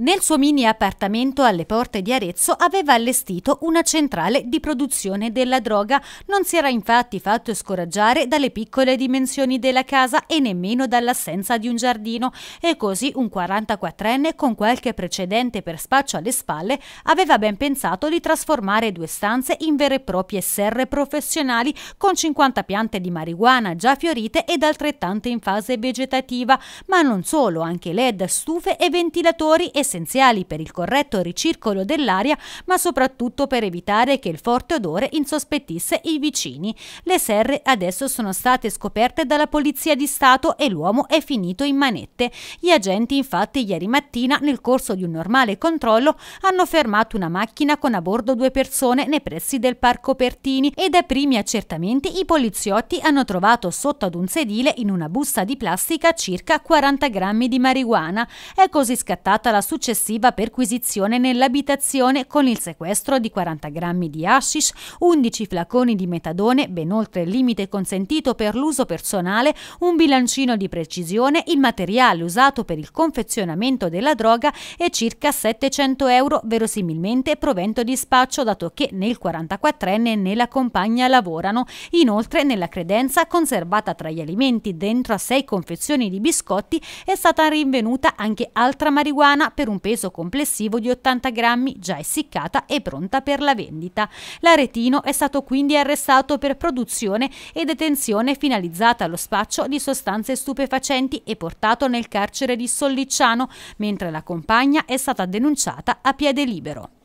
Nel suo mini appartamento alle porte di Arezzo aveva allestito una centrale di produzione della droga. Non si era infatti fatto scoraggiare dalle piccole dimensioni della casa e nemmeno dall'assenza di un giardino e così un 44enne con qualche precedente per spaccio alle spalle aveva ben pensato di trasformare due stanze in vere e proprie serre professionali con 50 piante di marijuana già fiorite ed altrettante in fase vegetativa, ma non solo, anche led, stufe e ventilatori e essenziali per il corretto ricircolo dell'aria, ma soprattutto per evitare che il forte odore insospettisse i vicini. Le serre adesso sono state scoperte dalla Polizia di Stato e l'uomo è finito in manette. Gli agenti infatti ieri mattina, nel corso di un normale controllo, hanno fermato una macchina con a bordo due persone nei pressi del Parco Pertini e da primi accertamenti i poliziotti hanno trovato sotto ad un sedile in una busta di plastica circa 40 grammi di marijuana. È così scattata la successione successiva perquisizione nell'abitazione con il sequestro di 40 grammi di hashish, 11 flaconi di metadone, ben oltre il limite consentito per l'uso personale, un bilancino di precisione, il materiale usato per il confezionamento della droga e circa 700 euro verosimilmente provento di spaccio dato che nel 44enne né la compagna lavorano. Inoltre nella credenza conservata tra gli alimenti dentro a sei confezioni di biscotti è stata rinvenuta anche altra marijuana per per un peso complessivo di 80 grammi già essiccata e pronta per la vendita. L'aretino è stato quindi arrestato per produzione e detenzione finalizzata allo spaccio di sostanze stupefacenti e portato nel carcere di Sollicciano, mentre la compagna è stata denunciata a piede libero.